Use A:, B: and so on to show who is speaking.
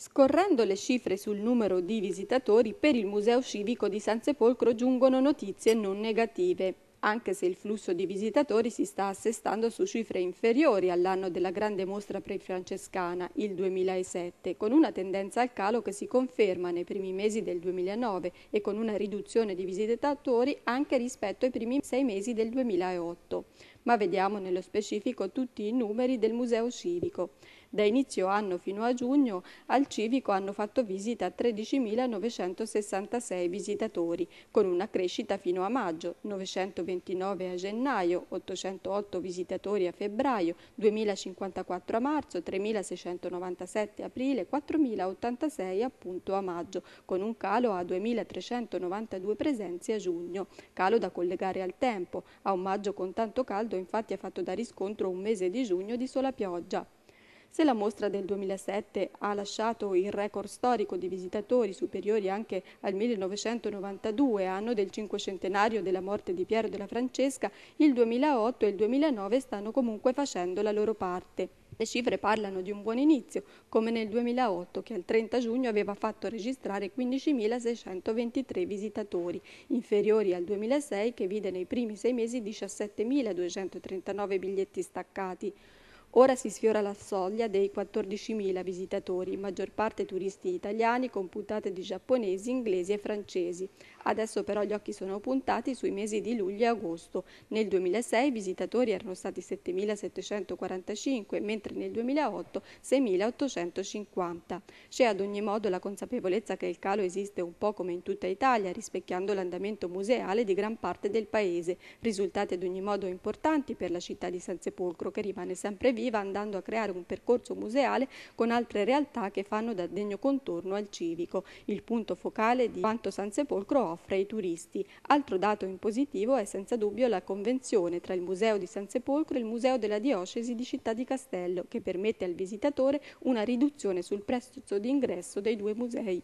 A: Scorrendo le cifre sul numero di visitatori, per il Museo Civico di San Sepolcro giungono notizie non negative, anche se il flusso di visitatori si sta assestando su cifre inferiori all'anno della grande mostra prefrancescana, il 2007, con una tendenza al calo che si conferma nei primi mesi del 2009 e con una riduzione di visitatori anche rispetto ai primi sei mesi del 2008. Ma vediamo nello specifico tutti i numeri del Museo Civico. Da inizio anno fino a giugno al civico hanno fatto visita 13.966 visitatori, con una crescita fino a maggio, 929 a gennaio, 808 visitatori a febbraio, 2.054 a marzo, 3.697 a aprile, 4.086 appunto a maggio, con un calo a 2.392 presenze a giugno. Calo da collegare al tempo. A un maggio con tanto caldo infatti ha fatto da riscontro un mese di giugno di sola pioggia. Se la mostra del 2007 ha lasciato il record storico di visitatori superiori anche al 1992, anno del cinquecentenario della morte di Piero della Francesca, il 2008 e il 2009 stanno comunque facendo la loro parte. Le cifre parlano di un buon inizio, come nel 2008 che al 30 giugno aveva fatto registrare 15.623 visitatori, inferiori al 2006 che vide nei primi sei mesi 17.239 biglietti staccati. Ora si sfiora la soglia dei 14.000 visitatori, maggior parte turisti italiani con puntate di giapponesi, inglesi e francesi. Adesso però gli occhi sono puntati sui mesi di luglio e agosto. Nel 2006 i visitatori erano stati 7.745, mentre nel 2008 6.850. C'è ad ogni modo la consapevolezza che il calo esiste un po' come in tutta Italia, rispecchiando l'andamento museale di gran parte del paese, risultati ad ogni modo importanti per la città di San Sepolcro che rimane sempre viva viva andando a creare un percorso museale con altre realtà che fanno da degno contorno al civico, il punto focale di quanto San Sepolcro offre ai turisti. Altro dato in positivo è senza dubbio la convenzione tra il Museo di San Sepolcro e il Museo della Diocesi di Città di Castello, che permette al visitatore una riduzione sul prezzo di ingresso dei due musei.